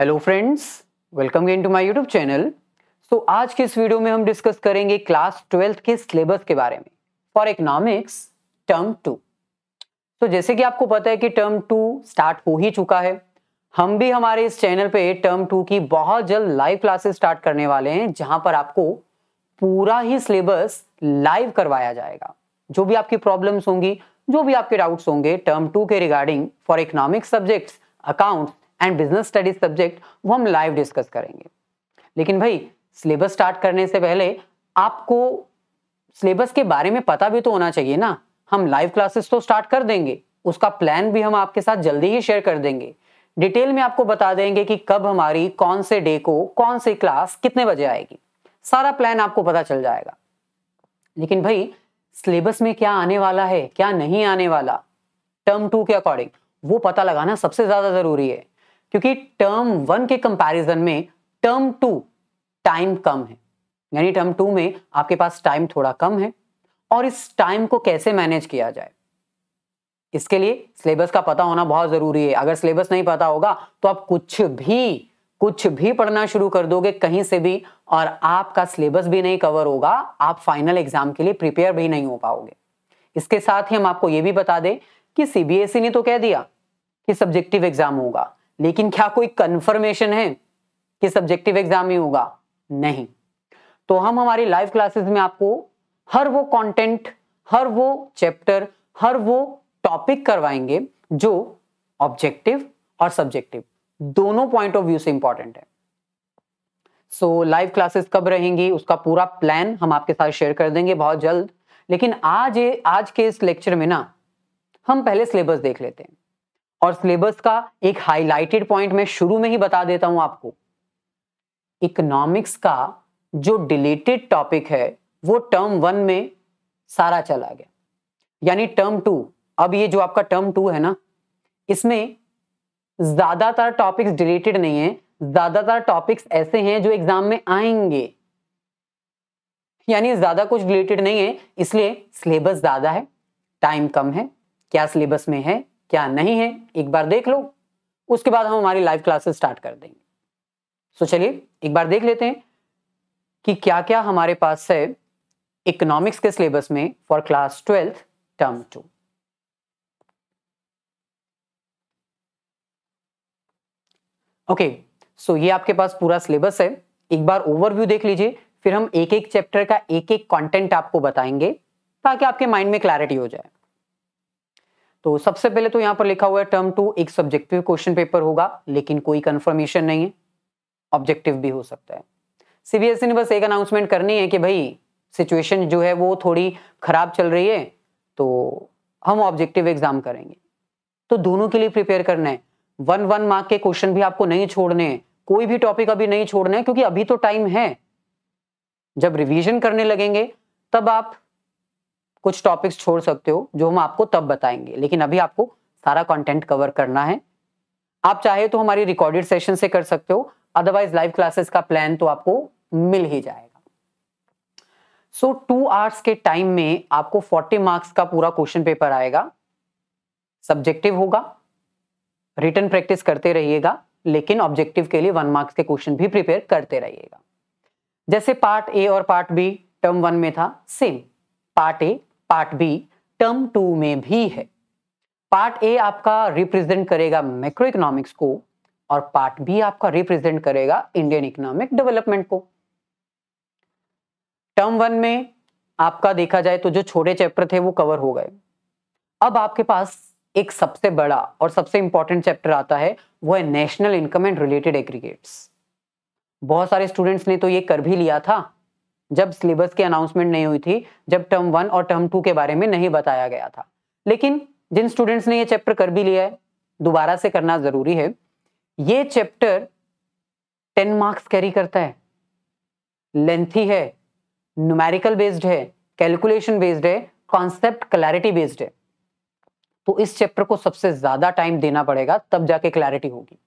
hello friends welcome again to my YouTube channel so आज के इस वीडियो में हम डिस्कस करेंगे क्लास ट्वेल्थ के सिलेबस के बारे में फॉर इकोनॉमिक्स टर्म टू तो जैसे कि आपको पता है कि टर्म टू स्टार्ट हो ही चुका है हम भी हमारे इस चैनल पे टर्म टू की बहुत जल्द लाइव क्लासेस स्टार्ट करने वाले हैं जहां पर आपको पूरा ही सिलेबस लाइव करवाया जाएगा जो भी आपकी प्रॉब्लम्स होंगी जो भी आपके डाउट्स होंगे टर्म टू के regarding for economics subjects accounts and business studies subject वो हम लाइव डिस्कस करेंगे लेकिन भाई सिलेबस स्टार्ट करने से पहले आपको सिलेबस के बारे में पता भी तो होना चाहिए ना हम लाइव क्लासेस तो स्टार्ट कर देंगे उसका प्लान भी हम आपके साथ जल्दी ही शेयर कर देंगे डिटेल में आपको बता देंगे कि कब हमारी कौन से डे को कौन सी क्लास कितने बजे आएगी सारा प्लान आपको पता चल जाएगा लेकिन भाई सिलेबस में क्या आने वाला है क्या नहीं आने वाला टर्म टू के अकॉर्डिंग वो पता लगाना सबसे ज्यादा जरूरी है क्योंकि टर्म वन के कंपैरिजन में टर्म टू टाइम कम है यानी टर्म टू में आपके पास टाइम थोड़ा कम है और इस टाइम को कैसे मैनेज किया जाए इसके लिए सिलेबस का पता होना बहुत जरूरी है अगर सिलेबस नहीं पता होगा तो आप कुछ भी कुछ भी पढ़ना शुरू कर दोगे कहीं से भी और आपका सिलेबस भी नहीं कवर होगा आप फाइनल एग्जाम के लिए प्रिपेयर भी नहीं हो पाओगे इसके साथ ही हम आपको ये भी बता दें कि सीबीएसई e ने तो कह दिया कि सब्जेक्टिव एग्जाम होगा लेकिन क्या कोई कंफर्मेशन है कि सब्जेक्टिव एग्जाम ही होगा नहीं तो हम हमारी लाइव क्लासेस में आपको हर वो कंटेंट हर वो चैप्टर हर वो टॉपिक करवाएंगे जो ऑब्जेक्टिव और सब्जेक्टिव दोनों पॉइंट ऑफ व्यू से इंपॉर्टेंट है सो लाइव क्लासेस कब रहेंगी उसका पूरा प्लान हम आपके साथ शेयर कर देंगे बहुत जल्द लेकिन आज आज के इस लेक्चर में ना हम पहले सिलेबस देख लेते हैं और सिलेबस का एक हाईलाइटेड पॉइंट मैं शुरू में ही बता देता हूं आपको इकोनॉमिक्स का जो डिलेटेड टॉपिक है वो टर्म वन में सारा चला गया यानी टर्म टू अब ये जो आपका टर्म टू है ना इसमें ज्यादातर टॉपिक्स डिलेटेड नहीं है ज्यादातर टॉपिक्स ऐसे हैं जो एग्जाम में आएंगे यानी ज्यादा कुछ रिलेटेड नहीं है इसलिए सिलेबस ज्यादा है टाइम कम है क्या सिलेबस में है क्या नहीं है एक बार देख लो उसके बाद हम हमारी लाइव क्लासेस स्टार्ट कर देंगे सो so चलिए एक बार देख लेते हैं कि क्या क्या हमारे पास है इकोनॉमिक्स के सिलेबस में for class twelfth term two okay so ये आपके पास पूरा सिलेबस है एक बार ओवरव्यू देख लीजिए फिर हम एक एक चैप्टर का एक एक कंटेंट आपको बताएंगे ताकि आपके माइंड में क्लैरिटी हो जाए तो सबसे पहले तो यहां पर लिखा हुआ है टर्म टू एक सब्जेक्टिव क्वेश्चन पेपर होगा लेकिन कोई कंफर्मेशन नहीं है ऑब्जेक्टिव भी हो सकता है सीबीएसई e ने बस एक अनाउंसमेंट करनी है कि भाई सिचुएशन जो है वो थोड़ी खराब चल रही है तो हम ऑब्जेक्टिव एग्जाम करेंगे तो दोनों के लिए प्रिपेयर करना है वन वन मार्क के क्वेश्चन भी आपको नहीं छोड़ने हैं कोई भी टॉपिक अभी नहीं छोड़ना है क्योंकि अभी तो टाइम है जब रिवीजन करने लगेंगे तब आप कुछ टॉपिक्स छोड़ सकते हो जो हम आपको तब बताएंगे लेकिन अभी आपको सारा कंटेंट कवर करना है आप चाहे तो हमारी रिकॉर्डेड सेशन से कर सकते हो अदरवाइज लाइव क्लासेस का प्लान तो आपको मिल ही जाएगा सो टू आवर्स के टाइम में आपको 40 मार्क्स का पूरा क्वेश्चन पेपर आएगा सब्जेक्टिव होगा रिटर्न प्रैक्टिस करते रहिएगा लेकिन ऑब्जेक्टिव के लिए वन मार्क्स के क्वेश्चन भी प्रिपेयर करते रहिएगा जैसे पार्ट ए और पार्ट बी टर्म वन में था same part A part B term two में भी है पार्ट ए आपका रिप्रेजेंट करेगा मैक्रो इकोनॉमिक्स को और पार्ट बी आपका रिप्रेजेंट करेगा इंडियन इकोनॉमिक डेवलपमेंट को टर्म वन में आपका देखा जाए तो जो छोटे चैप्टर थे वो कवर हो गए अब आपके पास एक सबसे बड़ा और सबसे इंपॉर्टेंट चैप्टर आता है वो है national income and related aggregates बहुत सारे स्टूडेंट्स ने तो ये कर भी लिया था जब सिलेबस की अनाउंसमेंट नहीं हुई थी जब टर्म वन और टर्म टू के बारे में नहीं बताया गया था लेकिन जिन स्टूडेंट्स ने ये चैप्टर कर भी लिया है दोबारा से करना जरूरी है ये चैप्टर टेन मार्क्स कैरी करता है लेंथी है न्यूमेरिकल बेस्ड है कैलकुलेशन बेस्ड है कॉन्सेप्ट क्लैरिटी बेस्ड है तो इस चैप्टर को सबसे ज्यादा टाइम देना पड़ेगा तब जाके क्लैरिटी होगी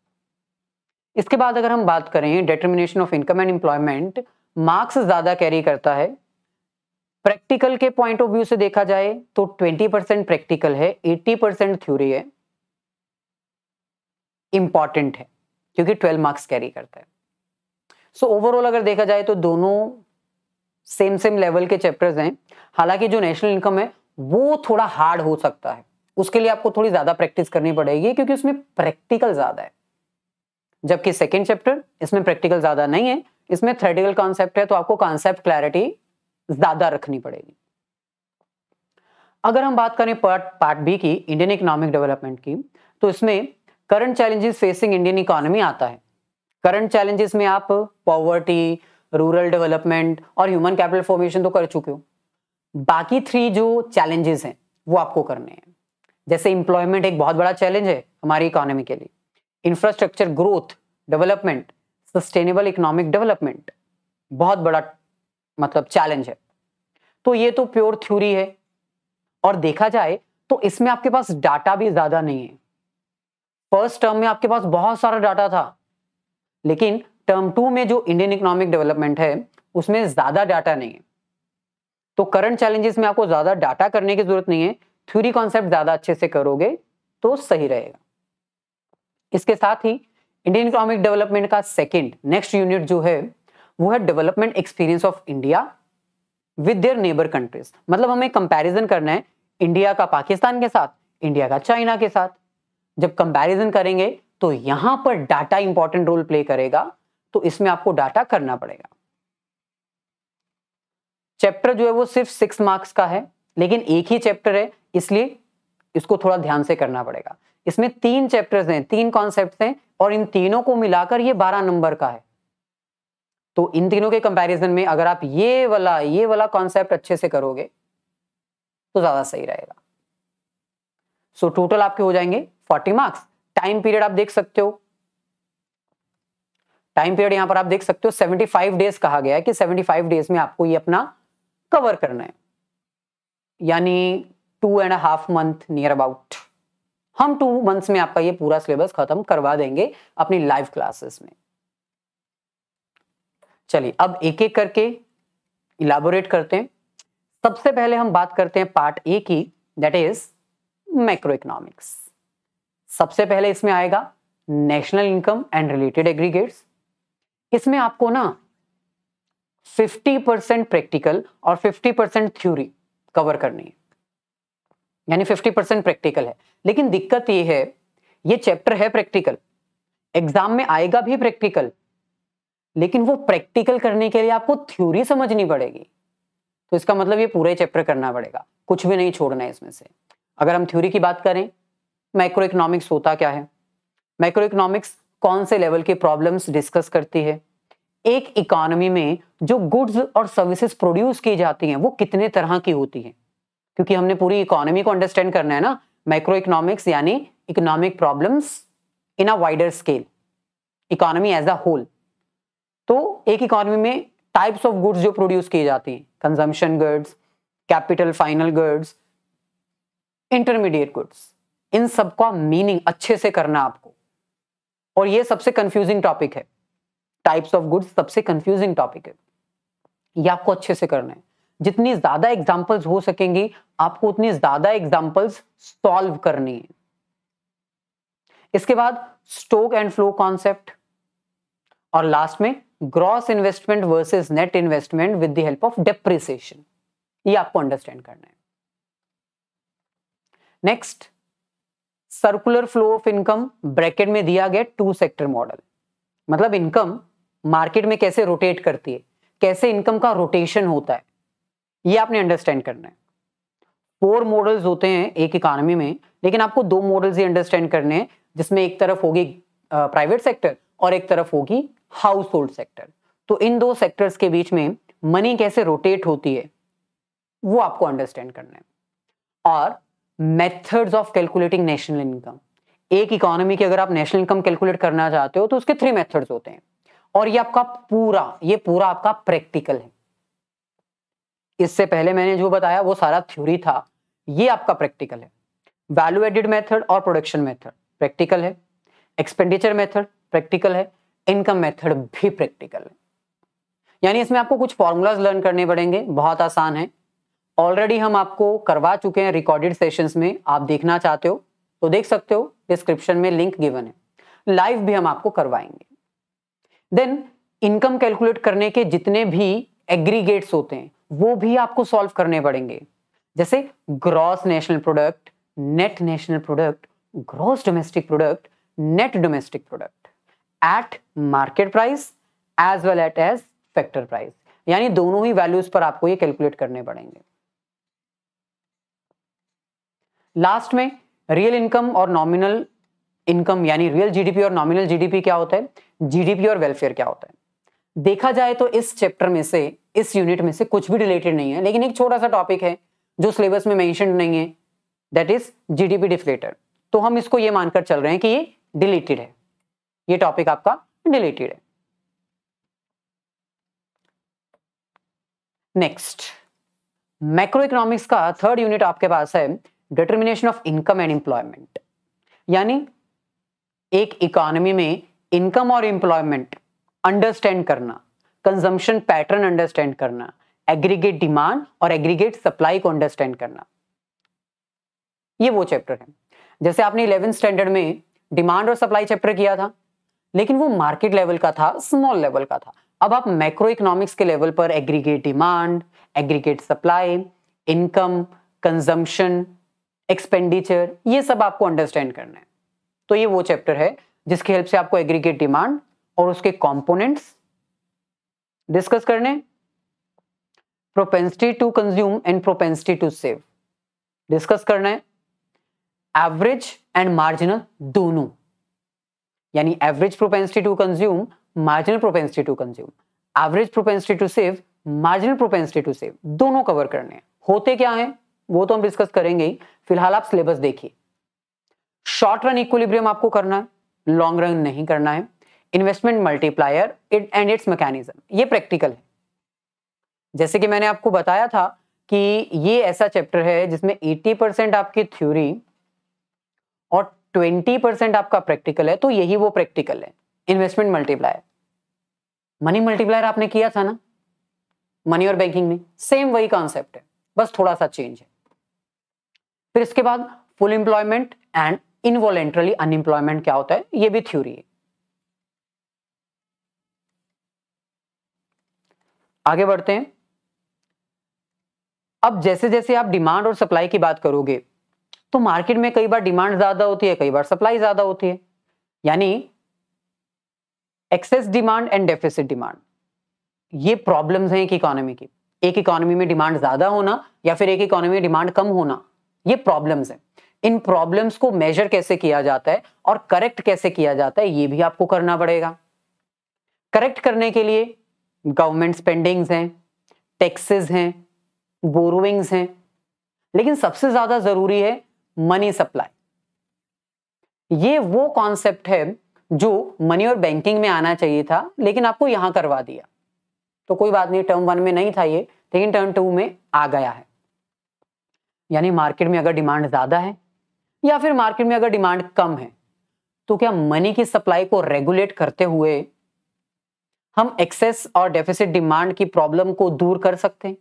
इसके बाद अगर हम बात करें determination of income and employment marks ज्यादा कैरी करता है प्रैक्टिकल के पॉइंट ऑफ व्यू से देखा जाए तो 20 परसेंट प्रैक्टिकल है 80 परसेंट थ्योरी है इंपॉर्टेंट है क्योंकि 12 मार्क्स कैरी करता है सो so, ओवरऑल अगर देखा जाए तो दोनों सेम सेम लेवल के चैप्टर्स हैं हालांकि जो नेशनल इनकम है वो थोड़ा हार्ड हो सकता है उसके लिए आपको थोड़ी ज्यादा प्रैक्टिस करनी पड़ेगी क्योंकि उसमें प्रैक्टिकल ज्यादा है जबकि सेकेंड चैप्टर इसमें प्रैक्टिकल ज्यादा नहीं है इसमें थ्रेडिकल कॉन्सेप्ट है तो आपको कॉन्सेप्ट क्लैरिटी ज्यादा रखनी पड़ेगी अगर हम बात करें पार्ट पार्ट बी की इंडियन इकोनॉमिक डेवलपमेंट की तो इसमें current challenges facing Indian economy आता है करंट चैलेंजेस में आप पॉवर्टी रूरल डेवलपमेंट और ह्यूमन कैपिटल फॉर्मेशन तो कर चुके हो बाकी थ्री जो चैलेंजेस हैं वो आपको करने हैं जैसे इंप्लॉयमेंट एक बहुत बड़ा चैलेंज है हमारी इकोनॉमी के लिए infrastructure growth development sustainable economic development बहुत बड़ा मतलब चैलेंज है तो ये तो प्योर थ्योरी है और देखा जाए तो इसमें आपके पास डाटा भी ज्यादा नहीं है फर्स्ट टर्म में आपके पास बहुत सारा डाटा था लेकिन टर्म टू में जो इंडियन इकोनॉमिक डेवलपमेंट है उसमें ज्यादा डाटा नहीं है तो करंट चैलेंजेस में आपको ज्यादा डाटा करने की जरूरत नहीं है थ्योरी कॉन्सेप्ट ज्यादा अच्छे से करोगे तो सही रहेगा इसके साथ ही इंडियन इकोनॉमिक डेवलपमेंट का सेकेंड नेक्स्ट यूनिट जो है वो है development experience of India with their neighbour countries मतलब हमें कंपैरिजन करना है इंडिया का पाकिस्तान के साथ इंडिया का चाइना के साथ जब कंपैरिजन करेंगे तो यहां पर डाटा इंपॉर्टेंट रोल प्ले करेगा तो इसमें आपको डाटा करना पड़ेगा चैप्टर जो है वो सिर्फ सिक्स मार्क्स का है लेकिन एक ही चैप्टर है इसलिए इसको थोड़ा ध्यान से करना पड़ेगा इसमें तीन चैप्टर्स हैं तीन कॉन्सेप्ट हैं और इन तीनों को मिलाकर ये बारह नंबर का है तो इन तीनों के कंपैरिजन में अगर आप ये वाला ये वाला कॉन्सेप्ट अच्छे से करोगे तो ज्यादा सही रहेगा सो so, टोटल आपके हो जाएंगे फोर्टी मार्क्स टाइम पीरियड आप देख सकते हो टाइम पीरियड यहां पर आप देख सकते हो 75 डेज कहा गया है कि 75 डेज में आपको ये अपना कवर करना है यानी two and half month near about हम टू मंथ्स में आपका ये पूरा सिलेबस खत्म करवा देंगे अपनी लाइव क्लासेस में चलिए अब एक एक करके इलाबोरेट करते हैं सबसे पहले हम बात करते हैं पार्ट ए की दैट इज मैक्रो इकोनॉमिक्स सबसे पहले इसमें आएगा national income and related aggregates इसमें आपको ना 50% प्रैक्टिकल और 50% थ्योरी कवर करनी है यानी 50 परसेंट प्रैक्टिकल है लेकिन दिक्कत ये है ये चैप्टर है प्रैक्टिकल एग्जाम में आएगा भी प्रैक्टिकल लेकिन वो प्रैक्टिकल करने के लिए आपको थ्योरी समझनी पड़ेगी तो इसका मतलब ये पूरा चैप्टर करना पड़ेगा कुछ भी नहीं छोड़ना है इसमें से अगर हम थ्योरी की बात करें माइक्रो इकोनॉमिक्स होता क्या है माइक्रो इकोनॉमिक्स कौन से लेवल की प्रॉब्लम्स डिस्कस करती है एक इकोनॉमी में जो गुड्स और सर्विसेज प्रोड्यूस की जाती हैं वो कितने तरह की होती हैं क्योंकि हमने पूरी इकोनॉमी को अंडरस्टैंड करना है ना माइक्रो इकोनॉमिक्स यानी economic problems in a wider scale economy as a whole तो एक इकोनॉमी में टाइप्स ऑफ गुड्स जो प्रोड्यूस किए जाते हैं consumption goods capital final goods intermediate goods इन सब का मीनिंग अच्छे से करना आपको और ये सबसे कंफ्यूजिंग टॉपिक है टाइप्स ऑफ गुड्स सबसे कंफ्यूजिंग टॉपिक है ये आपको अच्छे से करना है जितनी ज्यादा एग्जाम्पल्स हो सकेंगी आपको उतनी ज्यादा एग्जाम्पल्स सॉल्व करनी है इसके बाद स्टोक एंड फ्लो कॉन्सेप्ट और लास्ट में gross investment versus net investment with the help of depreciation ये आपको अंडरस्टैंड करना है next circular flow of income bracket में दिया गया टू सेक्टर मॉडल मतलब इनकम मार्केट में कैसे रोटेट करती है कैसे इनकम का रोटेशन होता है ये आपने अंडरस्टैंड करना है फोर मॉडल्स होते हैं एक इकानमी में लेकिन आपको दो मॉडल्स ही अंडरस्टैंड करने हैं जिसमें एक तरफ होगी प्राइवेट सेक्टर और एक तरफ होगी हाउस होल्ड सेक्टर तो इन दो सेक्टर्स के बीच में मनी कैसे रोटेट होती है वो आपको अंडरस्टैंड करना है और methods of calculating national income एक इकोनॉमी की अगर आप नेशनल इनकम कैलकुलेट करना चाहते हो तो उसके थ्री मेथड्स होते हैं और ये आपका पूरा ये पूरा आपका प्रैक्टिकल है इससे पहले मैंने जो बताया वो सारा थ्योरी था ये आपका प्रैक्टिकल है वैल्यू एडिड मेथड और प्रोडक्शन मेथड प्रैक्टिकल है एक्सपेंडिचर मेथड प्रैक्टिकल है इनकम मेथड भी प्रैक्टिकल है यानी इसमें आपको कुछ फॉर्मूलाज लर्न करने पड़ेंगे बहुत आसान है ऑलरेडी हम आपको करवा चुके हैं रिकॉर्डेड सेशंस में आप देखना चाहते हो तो देख सकते हो डिस्क्रिप्शन में लिंक गिवन है लाइव भी हम आपको करवाएंगे देन इनकम कैलकुलेट करने के जितने भी एग्रीगेट्स होते हैं वो भी आपको सॉल्व करने पड़ेंगे जैसे gross national product net national product gross domestic product net domestic product at market price as well at as factor price यानी दोनों ही वैल्यूज पर आपको ये कैलकुलेट करने पड़ेंगे लास्ट में रियल इनकम और नॉमिनल इनकम यानी रियल जीडीपी और नॉमिनल जीडीपी क्या होता है जीडीपी और वेलफेयर क्या होता है देखा जाए तो इस चैप्टर में से इस यूनिट में से कुछ भी रिलेटेड नहीं है लेकिन एक छोटा सा टॉपिक है जो सिलेबस में मैंशन नहीं है दैट इज जीडीपी डिफ्लेटर तो हम इसको ये मानकर चल रहे हैं कि ये डिलीटेड है ये टॉपिक आपका डिलीटेड है नेक्स्ट मैक्रो इकोनॉमिक्स का थर्ड यूनिट आपके पास है determination of income and employment यानी एक इकोनॉमी में इनकम और एम्प्लॉयमेंट अंडरस्टैंड करना कंजम्पशन पैटर्न अंडरस्टैंड करना एग्रीगेट डिमांड और एग्रीगेट सप्लाई को अंडरस्टैंड करना ये वो चैप्टर है जैसे आपने इलेवेंथ स्टैंडर्ड में डिमांड और सप्लाई चैप्टर किया था लेकिन वो मार्केट लेवल का था स्मॉल लेवल का था अब आप मैक्रो इकोनॉमिक्स के लेवल पर aggregate demand aggregate supply income consumption expenditure ये सब आपको अंडरस्टैंड करना है तो ये वो चैप्टर है जिसकी हेल्प से आपको एग्रीगेट डिमांड और उसके कंपोनेंट्स डिस्कस करने propensity to consume and propensity to save discuss करना है एवरेज एंड मार्जिनल दोनों यानी average propensity to consume marginal propensity to consume average propensity to save marginal propensity to save दोनों cover करने हैं होते क्या हैं वो तो हम डिस्कस करेंगे ही फिलहाल आप सिलेबस देखिए शॉर्ट रन इक्विलिब्रियम आपको करना है लॉन्ग रन नहीं करना है investment multiplier it and its mechanism ये प्रैक्टिकल है जैसे कि मैंने आपको बताया था कि ये ऐसा चैप्टर है जिसमें 80 परसेंट आपकी थ्योरी और 20 परसेंट आपका प्रैक्टिकल है तो यही वो प्रैक्टिकल है इन्वेस्टमेंट मल्टीप्लायर मनी मल्टीप्लायर आपने किया था ना मनी और बैंकिंग में सेम वही कॉन्सेप्ट है बस थोड़ा सा चेंज है फिर इसके बाद full employment and involuntarily unemployment क्या होता है ये भी थ्योरी है आगे बढ़ते हैं अब जैसे जैसे आप डिमांड और सप्लाई की बात करोगे तो मार्केट में कई बार डिमांड ज्यादा होती है कई बार सप्लाई ज्यादा होती है यानी excess demand and deficit demand ये प्रॉब्लम्स हैं एक इकोनॉमी की एक इकोनॉमी में डिमांड ज्यादा होना या फिर एक इकोनॉमी में डिमांड कम होना ये प्रॉब्लम्स हैं इन प्रॉब्लम्स को मेजर कैसे किया जाता है और करेक्ट कैसे किया जाता है ये भी आपको करना पड़ेगा करेक्ट करने के लिए गवर्नमेंट स्पेंडिंग्स हैं टैक्सेस हैं बोरोइंग्स हैं लेकिन सबसे ज़्यादा ज़रूरी है मनी सप्लाई ये वो कॉन्सेप्ट है जो मनी और बैंकिंग में आना चाहिए था लेकिन आपको यहां करवा दिया तो कोई बात नहीं टर्म वन में नहीं था ये लेकिन टर्म टू में आ गया है यानी मार्केट में अगर डिमांड ज़्यादा है या फिर मार्केट में अगर डिमांड कम है तो क्या मनी की सप्लाई को रेगुलेट करते हुए हम एक्सेस और डेफिसिट डिमांड की प्रॉब्लम को दूर कर सकते हैं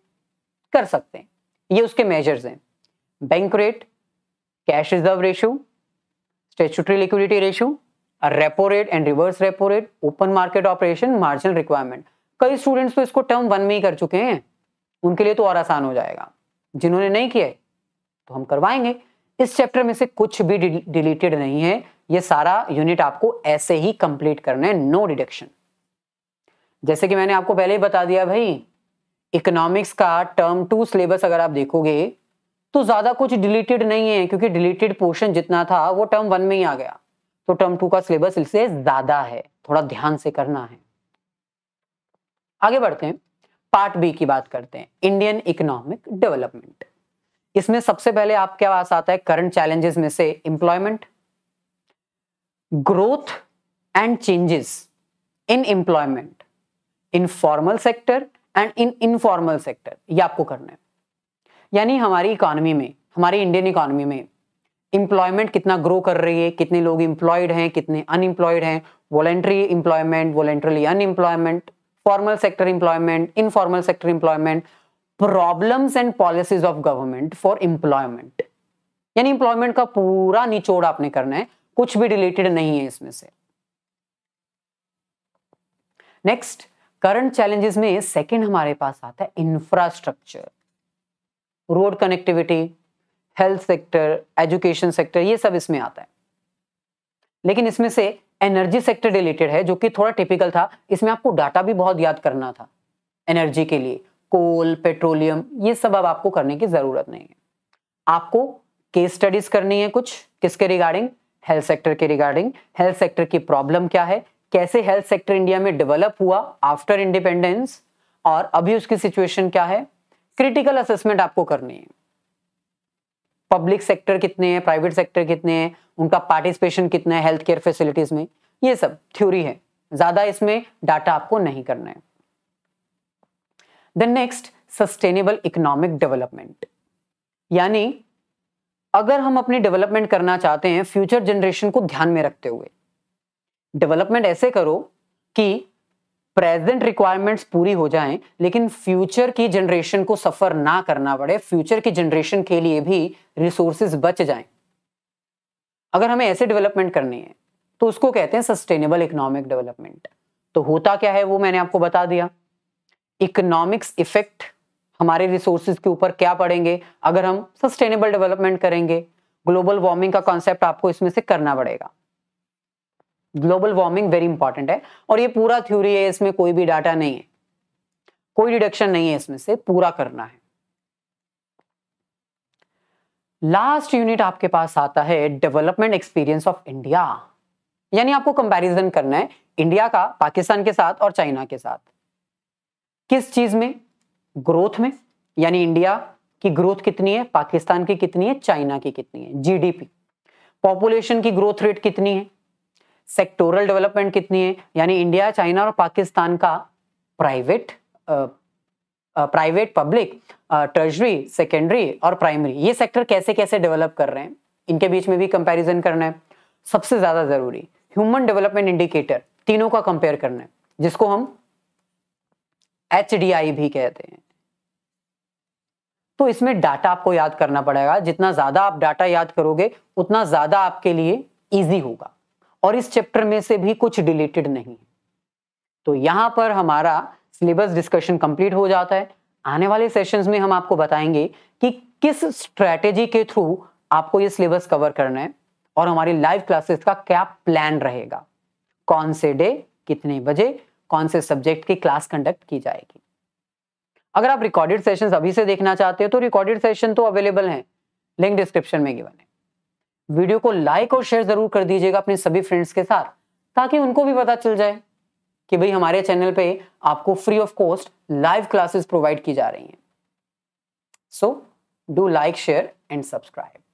कर सकते हैं ये उसके मेजर्स हैं bank rate cash reserve ratio statutory liquidity ratio repo rate and reverse repo rate open market operation margin requirement कई स्टूडेंट्स तो इसको टर्म वन में ही कर चुके हैं उनके लिए तो और आसान हो जाएगा जिन्होंने नहीं किया तो हम करवाएंगे इस चैप्टर में से कुछ भी डिलीटेड नहीं है ये सारा यूनिट आपको ऐसे ही कंप्लीट करना है नो डिडक्शन जैसे कि मैंने आपको पहले ही बता दिया भाई इकोनॉमिक्स का टर्म टू सिलेबस अगर आप देखोगे तो ज़्यादा कुछ डिलीटेड नहीं है क्योंकि डिलीटेड पोर्शन जितना था वो टर्म वन में ही आ गया तो टर्म टू का सिलेबस इससे ज़्यादा है थोड़ा ध्यान से करना है आगे बढ़ते हैं पार्ट बी की बात करते हैं इंडियन इकोनॉमिक डेवलपमेंट इसमें सबसे पहले आप क्या पास आता है करंट चैलेंजेस में से employment growth and changes in employment in formal sector and in informal sector ये आपको करना है यानी हमारी इकोनॉमी में हमारी इंडियन इकोनॉमी में इंप्लॉयमेंट कितना ग्रो कर रही है कितने लोग इंप्लॉयड हैं कितने अनएम्प्लॉयड हैं voluntary employment voluntarily unemployment formal sector employment informal sector employment problems and policies of government for employment यानी इंप्लॉयमेंट का पूरा निचोड़ आपने करना है कुछ भी रिलेटेड नहीं है इसमें से नेक्स्ट करंट चैलेंजेस में सेकंड हमारे पास आता है infrastructure road connectivity health sector education sector ये सब इसमें आता है लेकिन इसमें से एनर्जी सेक्टर रिलेटेड है जो कि थोड़ा टिपिकल था इसमें आपको डाटा भी बहुत याद करना था एनर्जी के लिए कोल पेट्रोलियम ये सब अब आपको करने की ज़रूरत नहीं है आपको केस स्टडीज करनी है कुछ किसके रिगार्डिंग हेल्थ सेक्टर के रिगार्डिंग हेल्थ सेक्टर की प्रॉब्लम क्या है कैसे हेल्थ सेक्टर इंडिया में डेवलप हुआ आफ्टर इंडिपेंडेंस और अभी उसकी सिचुएशन क्या है क्रिटिकल असेसमेंट आपको करनी है पब्लिक सेक्टर कितने हैं प्राइवेट सेक्टर कितने हैं उनका पार्टिसिपेशन कितना है हेल्थ केयर फैसिलिटीज में ये सब थ्योरी है ज्यादा इसमें डाटा आपको नहीं करना है then next sustainable economic development यानी अगर हम अपनी डेवलपमेंट करना चाहते हैं फ्यूचर जनरेशन को ध्यान में रखते हुए डेवलपमेंट ऐसे करो कि प्रेजेंट रिक्वायरमेंट्स पूरी हो जाएं लेकिन फ्यूचर की जनरेशन को सफ़र ना करना पड़े फ्यूचर की जनरेशन के लिए भी रिसोर्सेज बच जाएं अगर हमें ऐसे डेवलपमेंट करनी है तो उसको कहते हैं सस्टेनेबल इकोनॉमिक डेवलपमेंट तो होता क्या है वो मैंने आपको बता दिया इकोनॉमिक्स इफेक्ट हमारे रिसोर्सेज के ऊपर क्या पड़ेंगे अगर हम सस्टेनेबल डेवलपमेंट करेंगे ग्लोबल वार्मिंग का कॉन्सेप्ट आपको इसमें से करना पड़ेगा ग्लोबल वार्मिंग वेरी इंपॉर्टेंट है और ये पूरा थ्योरी है इसमें कोई भी डाटा नहीं है कोई डिडक्शन नहीं है इसमें से पूरा करना है लास्ट यूनिट आपके पास आता है डेवलपमेंट एक्सपीरियंस ऑफ इंडिया यानी आपको कंपैरिजन करना है इंडिया का पाकिस्तान के साथ और चाइना के साथ किस चीज में ग्रोथ में यानी इंडिया की ग्रोथ कितनी है पाकिस्तान की कितनी है चाइना की कितनी है जीडीपी पॉपुलेशन की ग्रोथ रेट कितनी है सेक्टोरल डेवलपमेंट कितनी है यानी इंडिया चाइना और पाकिस्तान का private private public tertiary secondary और प्राइमरी ये सेक्टर कैसे कैसे डेवलप कर रहे हैं इनके बीच में भी कंपैरिजन करना है सबसे ज़्यादा ज़रूरी ह्यूमन डेवलपमेंट इंडिकेटर तीनों का कंपेयर करना है जिसको हम एच भी कहते हैं तो इसमें डाटा आपको याद करना पड़ेगा जितना ज़्यादा आप डाटा याद करोगे उतना ज़्यादा आपके लिए ईजी होगा और इस चैप्टर में से भी कुछ डिलीटेड नहीं है तो यहां पर हमारा सिलेबस डिस्कशन कंप्लीट हो जाता है आने वाले सेशंस में हम आपको बताएंगे कि किस स्ट्रैटेजी के थ्रू आपको ये सिलेबस कवर करना है और हमारी लाइव क्लासेस का क्या प्लान रहेगा कौन से डे कितने बजे कौन से सब्जेक्ट की क्लास कंडक्ट की जाएगी अगर आप रिकॉर्डेड सेशंस अभी से देखना चाहते हो तो रिकॉर्डेड सेशन तो अवेलेबल हैं लिंक डिस्क्रिप्शन में गिवन है वीडियो को लाइक और शेयर जरूर कर दीजिएगा अपने सभी फ्रेंड्स के साथ ताकि उनको भी पता चल जाए कि भाई हमारे चैनल पे आपको free of cost live classes provide की जा रही हैं so do like share and subscribe